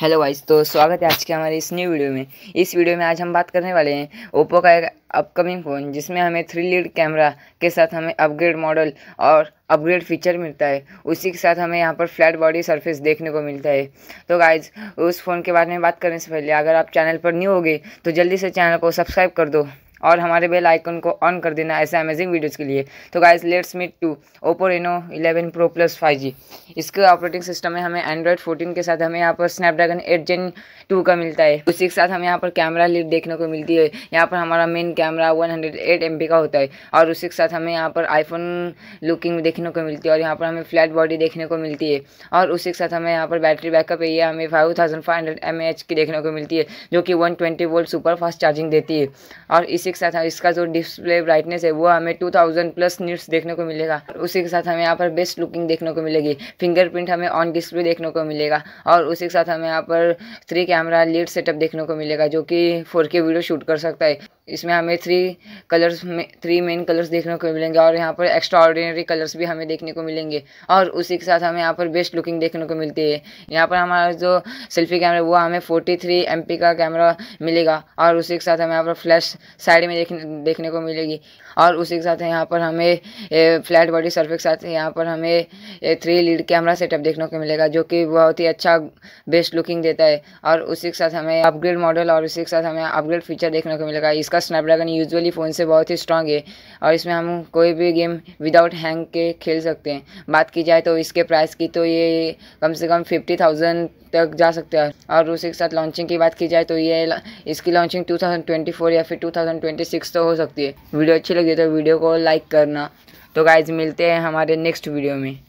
hello wise तो स्वागत है आज के हमारे इस न्यू वीडियो में इस वीडियो में आज हम बात करने वाले हैं ओप्पो का एक अपकमिंग फ़ोन जिसमें हमें थ्री लीड कैमरा के साथ हमें अपग्रेड मॉडल और अपग्रेड फीचर मिलता है उसी के साथ हमें यहाँ पर फ्लैट बॉडी सरफेस देखने को मिलता है तो गाइज उस फ़ोन के बारे में बात करने से पहले अगर आप चैनल पर न्यू हो गए तो जल्दी से चैनल को सब्सक्राइब कर दो और हमारे बेल आइकन को ऑन कर देना ऐसे अमेजिंग वीडियोस के लिए तो guys let's meet to Oppo Reno 11 pro plus 5G इसके ऑपरेटिंग सिस्टम है हमें एंड्रॉयड 14 के साथ हमें यहाँ पर स्नैपड्रैगन 8 जेन 2 का मिलता है उसी के साथ हमें यहाँ पर कैमरा लीड देखने को मिलती है यहाँ पर हमारा मेन कैमरा वन हंड्रेड का होता है और उसी के साथ हमें यहाँ पर आईफोन लुकिंग देखने को मिलती है और यहाँ पर हमें फ्लैट बॉडी देखने को मिलती है और उसी के साथ हमें यहाँ पर बैटरी बैकअप है ये हमें five thousand five hundred M H की देखने को मिलती है जो कि one twenty volt super fast charging देती है और इस इसी के साथ इसका जो डिस्प्ले ब्राइटनेस है वो हमें टू थाउजेंड प्लस निट्स देखने को मिलेगा उसी के साथ हमें यहाँ पर बेस्ट लुकिंग देखने को मिलेगी फिंगरप्रिंट हमें ऑन डिस्प्ले देखने को मिलेगा और उसी के साथ हमें यहाँ पर थ्री कैमरा लीड सेटअप देखने को मिलेगा जो कि फोर वीडियो शूट कर सकता है इसमें हमें थ्री कलर्स में थ्री मेन कलर्स देखने को मिलेंगे और यहाँ पर एक्स्ट्रा ऑर्डिनरी कलर्स भी हमें देखने को मिलेंगे और उसी के साथ हमें यहाँ पर बेस्ट लुकिंग देखने को मिलती है यहाँ पर हमारा जो सेल्फी कैमरा वो हमें फोर्टी थ्री एम पी का कैमरा मिलेगा और उसी के साथ हमें यहाँ पर फ्लैश साइड में देखने देखने को मिलेगी और उसी के साथ यहाँ पर हमें फ्लैट बॉडी सर्फ के साथ यहाँ पर हमें थ्री लीड कैमरा सेटअप देखने को मिलेगा जो कि बहुत ही अच्छा बेस्ट लुकिंग देता है और उसी के साथ हमें अपग्रेड मॉडल और उसी के साथ हमें अपग्रेड फीचर देखने को मिलेगा इसका इसका स्नैपड्रैगन यूजुअली फ़ोन से बहुत ही स्ट्रांग है और इसमें हम कोई भी गेम विदाउट हैंग के खेल सकते हैं बात की जाए तो इसके प्राइस की तो ये कम से कम फिफ्टी थाउजेंड तक जा सकते हैं और उसी के साथ लॉन्चिंग की बात की जाए तो ये इसकी लॉन्चिंग 2024 या फिर 2026 तो हो सकती है वीडियो अच्छी लगी तो वीडियो को लाइक करना तो गाइज मिलते हैं हमारे नेक्स्ट वीडियो में